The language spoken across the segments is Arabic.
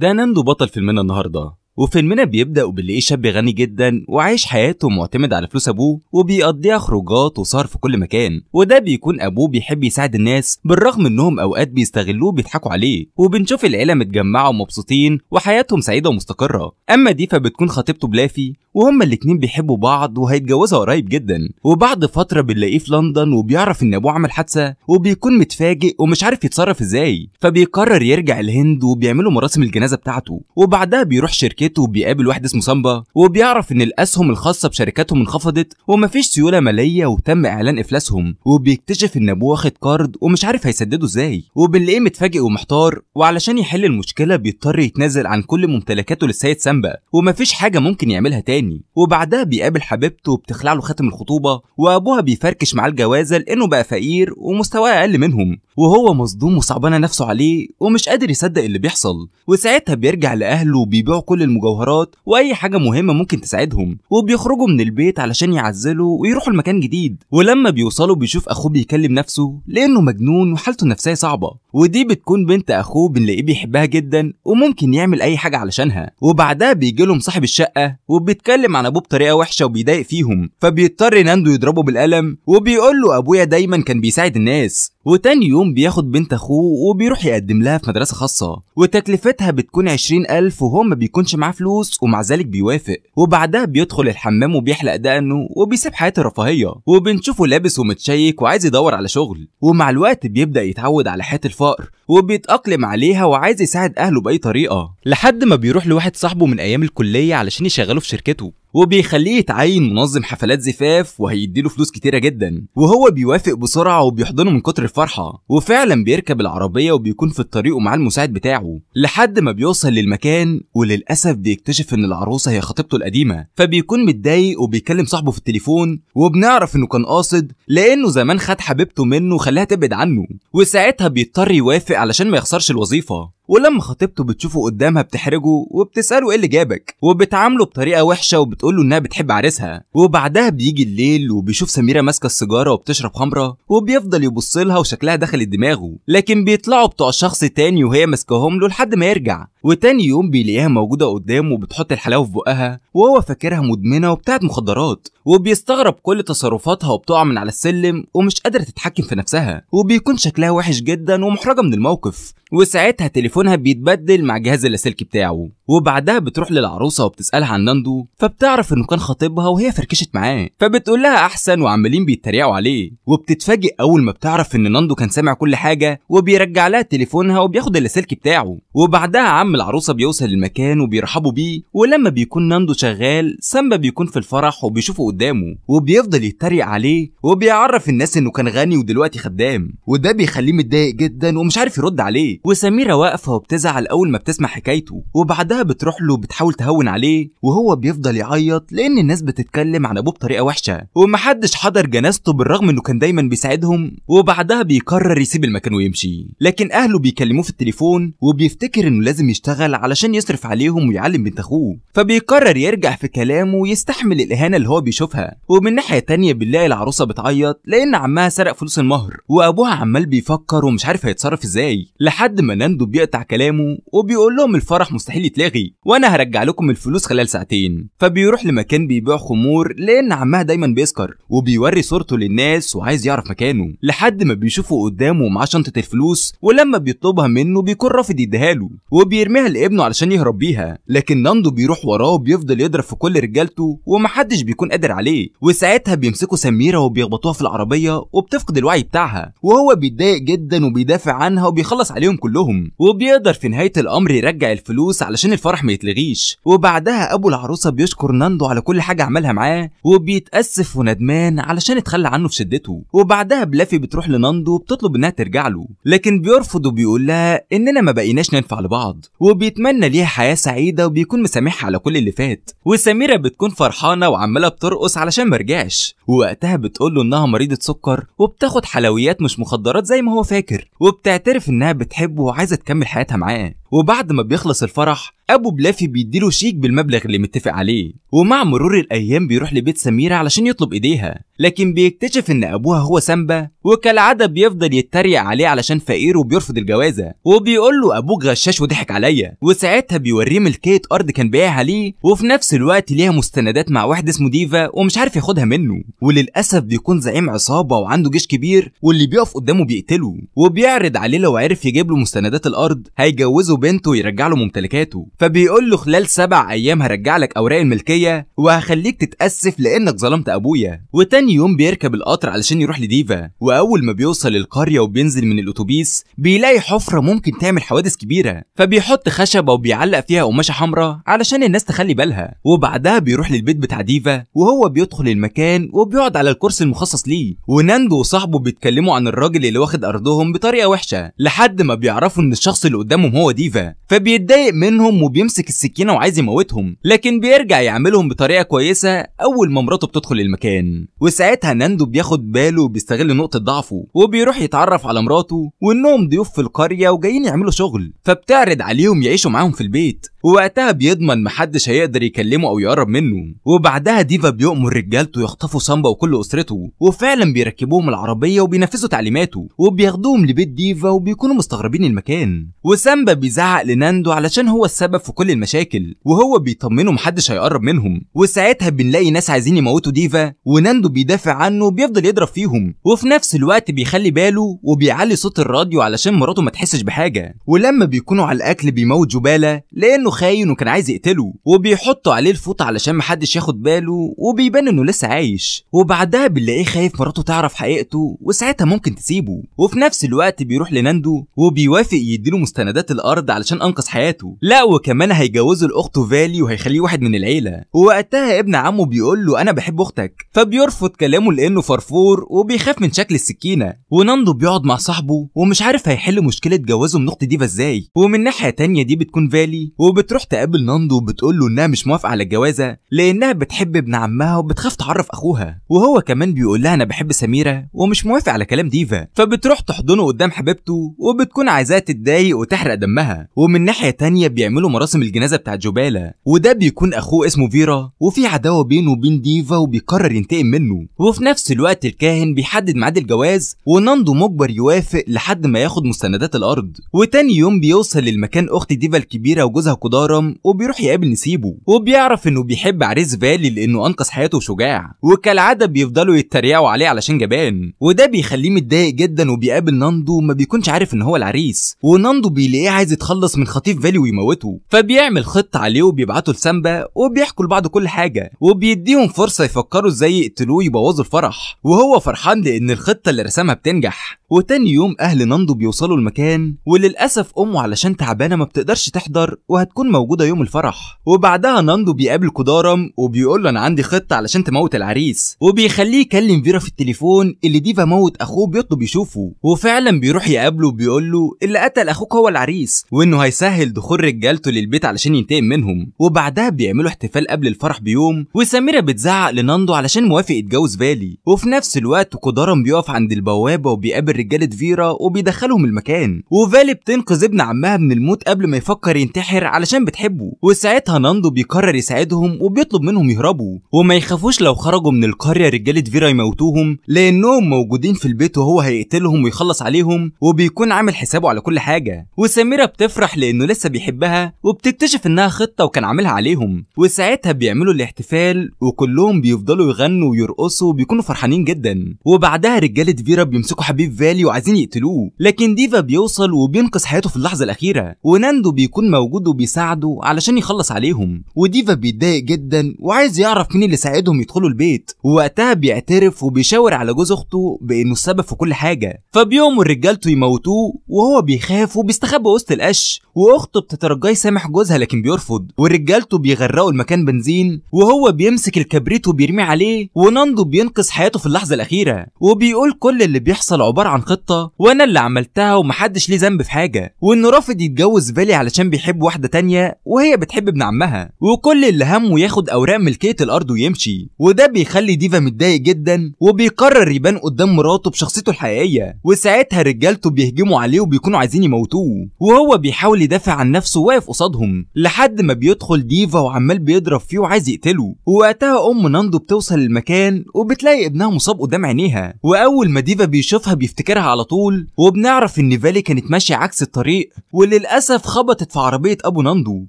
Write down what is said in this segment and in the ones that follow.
ده ناندو بطل فيلمنا النهارده وفيلمنا بيبدأ وبنلاقيه شاب غني جدا وعايش حياته معتمد على فلوس أبوه وبيقضيها خروجات وسهر في كل مكان وده بيكون أبوه بيحب يساعد الناس بالرغم إنهم أوقات بيستغلوه وبيضحكوا عليه وبنشوف العيلة متجمعة ومبسوطين وحياتهم سعيدة ومستقرة أما دي فبتكون خطيبته بلافي وهما الاتنين بيحبوا بعض وهيتجوزوا قريب جدا وبعد فترة بنلاقيه في لندن وبيعرف إن أبوه عمل حادثة وبيكون متفاجئ ومش عارف يتصرف إزاي فبيقرر يرجع الهند وبيعملوا مراسم الجنازة بتاعته وبعدها بيروح شركة شركته وبيقابل واحد اسمه سامبا وبيعرف ان الاسهم الخاصه بشركاتهم انخفضت ومفيش سيوله ماليه وتم اعلان افلاسهم وبيكتشف ان ابوه واخد قرض ومش عارف هيسدده ازاي وبنلاقيه متفاجئ ومحتار وعلشان يحل المشكله بيضطر يتنازل عن كل ممتلكاته للسيد سامبا ومفيش حاجه ممكن يعملها تاني وبعدها بيقابل حبيبته وبتخلع له خاتم الخطوبه وابوها بيفركش معاه الجوازه لانه بقى فقير ومستواه اقل منهم وهو مصدوم وصعبانه نفسه عليه ومش قادر يصدق اللي بيحصل وساعتها بيرجع لاهله وبيبيعوا كل المجوهرات واي حاجه مهمه ممكن تساعدهم وبيخرجوا من البيت علشان يعزلوا ويروحوا لمكان جديد ولما بيوصلوا بيشوف اخوه بيكلم نفسه لانه مجنون وحالته النفسيه صعبه ودي بتكون بنت اخوه بنلاقيه بيحبها جدا وممكن يعمل اي حاجه علشانها وبعدها بيجي لهم صاحب الشقه وبيتكلم عن ابوه بطريقه وحشه وبيضايق فيهم فبيضطر ناندو يضربه بالقلم وبيقول له ابويا دايما كان بيساعد الناس وتاني يوم بياخد بنت اخوه وبيروح يقدم لها في مدرسه خاصه وتكلفتها بتكون 20000 وهو ما بيكونش معاه فلوس ومع ذلك بيوافق وبعدها بيدخل الحمام وبيحلق دقنه وبيسيب حياه الرفاهيه وبنشوفه لابس ومتشيك وعايز يدور على شغل ومع الوقت بيبدا يتعود على حياه الفقر الفقر وبيتأقلم عليها وعايز يساعد أهله بأي طريقة لحد ما بيروح لواحد صاحبه من أيام الكلية علشان يشغله في شركته وبيخليه يتعين منظم حفلات زفاف وهيديله فلوس كتيرة جدا وهو بيوافق بسرعة وبيحضنه من كتر الفرحة وفعلا بيركب العربية وبيكون في الطريق ومعاه المساعد بتاعه لحد ما بيوصل للمكان وللأسف بيكتشف إن العروسة هي خطيبته القديمة فبيكون متضايق وبيكلم صاحبه في التليفون وبنعرف إنه كان قاصد لأنه زمان خد حبيبته منه وخلاها تبعد عنه وساعتها بيضطر يوافق علشان ما يخسرش الوظيفة ولما خطيبته بتشوفه قدامها بتحرجه وبتساله ايه اللي جابك وبتعامله بطريقه وحشه وبتقوله انها بتحب عريسها وبعدها بيجي الليل وبيشوف سميره ماسكه السيجاره وبتشرب خمره وبيفضل يبص لها وشكلها دخلت دماغه لكن بيطلعوا بتوع شخص تاني وهي ماسكاهم له لحد ما يرجع وتاني يوم بيلاقيها موجودة قدامه وبتحط الحلاوة في بقها وهو فاكرها مدمنة وبتاعت مخدرات وبيستغرب كل تصرفاتها وبتقع من على السلم ومش قادرة تتحكم في نفسها وبيكون شكلها وحش جدا ومحرجة من الموقف وساعتها تليفونها بيتبدل مع جهاز اللاسلكي بتاعه وبعدها بتروح للعروسة وبتسألها عن ناندو فبتعرف انه كان خطيبها وهي فركشت معاه فبتقول لها احسن وعمالين بيتريقوا عليه وبتتفاجئ اول ما بتعرف ان ناندو كان سامع كل حاجة وبيرجع لها تليفونها وبياخد اللاسلكي بتاعه وبعدها عم العروسه بيوصل المكان وبيرحبوا بيه ولما بيكون ناندو شغال سامبا بيكون في الفرح وبيشوفه قدامه وبيفضل يتريق عليه وبيعرف الناس انه كان غني ودلوقتي خدام وده بيخليه متضايق جدا ومش عارف يرد عليه وسميره واقفه وبتزعل اول ما بتسمع حكايته وبعدها بتروح له بتحاول تهون عليه وهو بيفضل يعيط لان الناس بتتكلم عن ابوه بطريقه وحشه ومحدش حضر جنازته بالرغم انه كان دايما بيساعدهم وبعدها بيقرر يسيب المكان ويمشي لكن اهله بيكلموه في التليفون وبيفتكر انه لازم يشتغل يشتغل علشان يصرف عليهم ويعلم بنت اخوه فبيقرر يرجع في كلامه ويستحمل الاهانه اللي هو بيشوفها ومن ناحيه تانية بنلاقي العروسه بتعيط لان عمها سرق فلوس المهر وابوها عمال بيفكر ومش عارف هيتصرف ازاي لحد ما ناندو بيقطع كلامه وبيقول لهم الفرح مستحيل يتلغي وانا هرجع لكم الفلوس خلال ساعتين فبيروح لمكان بيبيع خمور لان عمها دايما بيسكر وبيوري صورته للناس وعايز يعرف مكانه لحد ما بيشوفه قدامه مع شنطه الفلوس ولما بيطلبها منه بيكون رافض يديها له وبيرمي بيرميها لابنه علشان يهرب بيها لكن ناندو بيروح وراه وبيفضل يضرب في كل رجالته ومحدش بيكون قادر عليه وساعتها بيمسكوا سميره وبيخبطوها في العربيه وبتفقد الوعي بتاعها وهو بيتضايق جدا وبيدافع عنها وبيخلص عليهم كلهم وبيقدر في نهايه الامر يرجع الفلوس علشان الفرح ما يتلغيش وبعدها ابو العروسه بيشكر ناندو على كل حاجه عملها معاه وبيتاسف وندمان علشان اتخلى عنه في شدته وبعدها بلافي بتروح لناندو وبتطلب انها ترجع له لكن بيرفض وبيقول لها اننا ما بقيناش ننفع لبعض وبيتمنى ليها حياه سعيده وبيكون مسامحها على كل اللي فات وسميره بتكون فرحانه وعماله بترقص علشان مرجعش ووقتها بتقول له انها مريضه سكر وبتاخد حلويات مش مخدرات زي ما هو فاكر وبتعترف انها بتحبه وعايزه تكمل حياتها معاه وبعد ما بيخلص الفرح ابو بلافي بيديله شيك بالمبلغ اللي متفق عليه ومع مرور الايام بيروح لبيت سميره علشان يطلب ايديها لكن بيكتشف ان ابوها هو سامبا وكالعاده بيفضل يتريق عليه علشان فقير وبيرفض الجوازه وبيقول له ابوك غشاش وضحك عليا وساعتها بيوريه ملكيه ارض كان بيعها ليه وفي نفس الوقت ليها مستندات مع واحد اسمه ديفا ومش عارف ياخدها منه وللاسف بيكون زعيم عصابه وعنده جيش كبير واللي بيقف قدامه بيقتله وبيعرض عليه لو عرف يجيب له مستندات الارض هيجوزه بنته يرجع له ممتلكاته فبيقول له خلال سبع ايام هرجع لك اوراق الملكيه وهخليك تتاسف لانك ظلمت ابويا وتاني يوم بيركب القطر علشان يروح لديفا واول ما بيوصل القريه وبينزل من الاتوبيس بيلاقي حفره ممكن تعمل حوادث كبيره فبيحط خشبه وبيعلق فيها قماشه حمراء علشان الناس تخلي بالها وبعدها بيروح للبيت بتاع ديفا وهو بيدخل المكان وبيقعد على الكرسي المخصص ليه وناندو وصاحبه بيتكلموا عن الراجل اللي واخد ارضهم بطريقه وحشه لحد ما بيعرفوا ان الشخص اللي قدامهم هو ديفا ايفا فبيتضايق منهم وبيمسك السكينه وعايز يموتهم لكن بيرجع يعملهم بطريقه كويسه اول ما مراته بتدخل المكان وساعتها ناندو بياخد باله وبيستغل نقطه ضعفه وبيروح يتعرف على مراته وانهم ضيوف في القريه وجايين يعملوا شغل فبتعرض عليهم يعيشوا معاهم في البيت ووقتها بيضمن محدش هيقدر يكلمه او يقرب منه وبعدها ديفا بيؤمر رجالته يخطفوا سامبا وكل اسرته وفعلا بيركبوهم العربيه وبينفذوا تعليماته وبياخدوهم لبيت ديفا وبيكونوا مستغربين المكان وسامبا بيزعق لناندو علشان هو السبب في كل المشاكل وهو بيطمنه محدش هيقرب منهم وساعتها بنلاقي ناس عايزين يموتوا ديفا وناندو بيدافع عنه وبيفضل يضرب فيهم وفي نفس الوقت بيخلي باله وبيعلي صوت الراديو علشان مراته ما تحسش بحاجه ولما بيكونوا على الاكل بيموت جباله لانه خاين وكان عايز يقتله وبيحطوا عليه الفوط علشان محدش ياخد باله وبيبان انه لسه عايش وبعدها بنلاقيه خايف مراته تعرف حقيقته وساعتها ممكن تسيبه وفي نفس الوقت بيروح لناندو وبيوافق يديله مستندات الارض علشان انقذ حياته لا وكمان هيجوزه لاخته فالي وهيخليه واحد من العيله ووقتها ابن عمه بيقول له انا بحب اختك فبيرفض كلامه لانه فرفور وبيخاف من شكل السكينه وناندو بيقعد مع صاحبه ومش عارف هيحل مشكله جوازه من اخت ديفا ازاي ومن ناحيه تانية دي بتكون فالي وب بتروح تقابل ناندو وبتقول له انها مش موافقه على الجوازه لانها بتحب ابن عمها وبتخاف تعرف اخوها وهو كمان بيقول لها انا بحب سميره ومش موافق على كلام ديفا فبتروح تحضنه قدام حبيبته وبتكون عايزاه تتضايق وتحرق دمها ومن ناحيه تانية بيعملوا مراسم الجنازه بتاعت جوبالا وده بيكون اخوه اسمه فيرا وفي عداوه بينه وبين ديفا وبيقرر ينتقم منه وفي نفس الوقت الكاهن بيحدد ميعاد الجواز وناندو مجبر يوافق لحد ما ياخد مستندات الارض وتاني يوم بيوصل للمكان اخت ديفا الكبيره وجوزها مدارم وبيروح يقابل نسيبه وبيعرف انه بيحب عريس فالي لانه انقذ حياته شجاع وكالعاده بيفضلوا يتريقوا عليه علشان جبان وده بيخليه متضايق جدا وبيقابل ناندو ما بيكونش عارف ان هو العريس وناندو بيلاقيه عايز يتخلص من خطيب فالي ويموته فبيعمل خطه عليه وبيبعته لسامبا وبيحكوا لبعض كل حاجه وبيديهم فرصه يفكروا ازاي يقتلوه يبوظوا الفرح وهو فرحان لان الخطه اللي رسمها بتنجح وتاني يوم اهل ناندو بيوصلوا المكان وللاسف امه علشان تعبانه ما بتقدرش تحضر وهتكون موجوده يوم الفرح وبعدها ناندو بيقابل كودارم وبيقول له انا عندي خطه علشان تموت العريس وبيخليه يكلم فيرا في التليفون اللي ديفا موت اخوه بيطلب يشوفه وفعلا بيروح يقابله وبيقول له اللي قتل اخوك هو العريس وانه هيسهل دخول رجالته للبيت علشان ينتقم منهم وبعدها بيعملوا احتفال قبل الفرح بيوم وسميره بتزعق لناندو علشان موافق يتجوز فالي وفي نفس الوقت كودارم بيقف عند البوابه وبيقابل رجاله فيرا وبيدخلهم المكان وفالي بتنقذ ابن عمها من الموت قبل ما يفكر ينتحر علشان بتحبه وساعتها ناندو بيقرر يساعدهم وبيطلب منهم يهربوا وما يخافوش لو خرجوا من القريه رجاله فيرا يموتوهم لانهم موجودين في البيت وهو هيقتلهم ويخلص عليهم وبيكون عامل حسابه على كل حاجه وسميره بتفرح لانه لسه بيحبها وبتكتشف انها خطه وكان عاملها عليهم وساعتها بيعملوا الاحتفال وكلهم بيفضلوا يغنوا ويرقصوا وبيكونوا فرحانين جدا وبعدها رجاله فيرا بيمسكوا حبيب فالي وعايزين يقتلوه لكن ديفا بيوصل وبينقذ حياته في اللحظه الاخيره وناندو بيكون موجود وبيساعده علشان يخلص عليهم وديفا بيتضايق جدا وعايز يعرف مين اللي ساعدهم يدخلوا البيت ووقتها بيعترف وبيشاور على جوز اخته بانه السبب في كل حاجه فبيوم رجالته يموتوه وهو بيخاف وبيستخبى وسط القش واخته بتترجاه يسامح جوزها لكن بيرفض ورجالته بيغرقوا المكان بنزين وهو بيمسك الكبريت وبيرميه عليه وناندو بينقذ حياته في اللحظه الاخيره وبيقول كل اللي بيحصل عباره عن خطه وانا اللي عملتها ومحدش ليه ذنب في حاجه وانه رافض يتجوز فيلي علشان بيحب واحده تانية وهي بتحب ابن عمها وكل اللي همه ياخد اوراق ملكيه الارض ويمشي وده بيخلي ديفا متضايق جدا وبيقرر يبان قدام مراته بشخصيته الحقيقيه وساعتها رجالته بيهجموا عليه وبيكونوا عايزين يموتوه وهو بيحاول يدافع عن نفسه واقف قصادهم لحد ما بيدخل ديفا وعمال بيضرب فيه وعايز يقتله ووقتها ام ناندو بتوصل المكان وبتلاقي ابنها مصاب قدام عينيها واول ما ديفا بيشوفها بيفتكر نفتكرها على طول وبنعرف ان فالي كانت ماشيه عكس الطريق وللاسف خبطت في عربيه ابو ناندو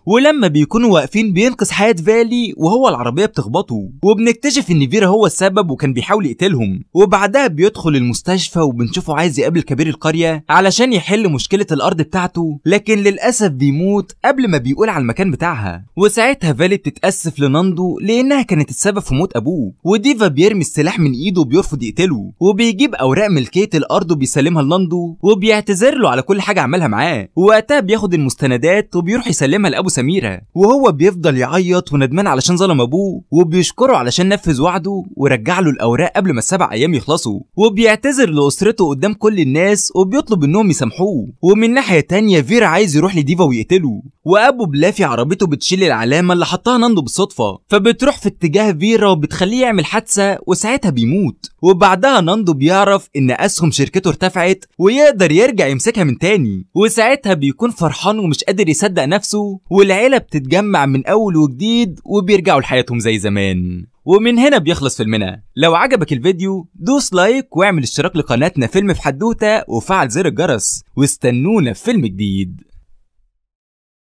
ولما بيكونوا واقفين بينقذ حياه فالي وهو العربيه بتخبطه وبنكتشف ان فيرا هو السبب وكان بيحاول يقتلهم وبعدها بيدخل المستشفى وبنشوفه عايز يقابل كبير القريه علشان يحل مشكله الارض بتاعته لكن للاسف بيموت قبل ما بيقول على المكان بتاعها وساعتها فالي بتتاسف لناندو لانها كانت السبب في موت ابوه وديفا بيرمي السلاح من ايده وبيرفض يقتله وبيجيب اوراق ملكيه الارض برضه بيسلمها لناندو وبيعتذر له على كل حاجه عملها معاه وقتها بياخد المستندات وبيروح يسلمها لابو سميره وهو بيفضل يعيط وندمان علشان ظلم ابوه وبيشكره علشان نفذ وعده ورجع له الاوراق قبل ما السبع ايام يخلصوا وبيعتذر لاسرته قدام كل الناس وبيطلب انهم يسامحوه ومن ناحيه تانية فيرا عايز يروح لديفا ويقتله وابو بلافي عربيته بتشيل العلامه اللي حطها ناندو بالصدفه فبتروح في اتجاه فيرا وبتخليه يعمل حادثه وساعتها بيموت وبعدها ناندو بيعرف ان اسهم شركته ارتفعت ويقدر يرجع يمسكها من تاني وساعتها بيكون فرحان ومش قادر يصدق نفسه والعيله بتتجمع من اول وجديد وبيرجعوا لحياتهم زي زمان ومن هنا بيخلص فيلمنا لو عجبك الفيديو دوس لايك واعمل اشتراك لقناتنا فيلم في حدوته وفعل زر الجرس واستنونا في فيلم جديد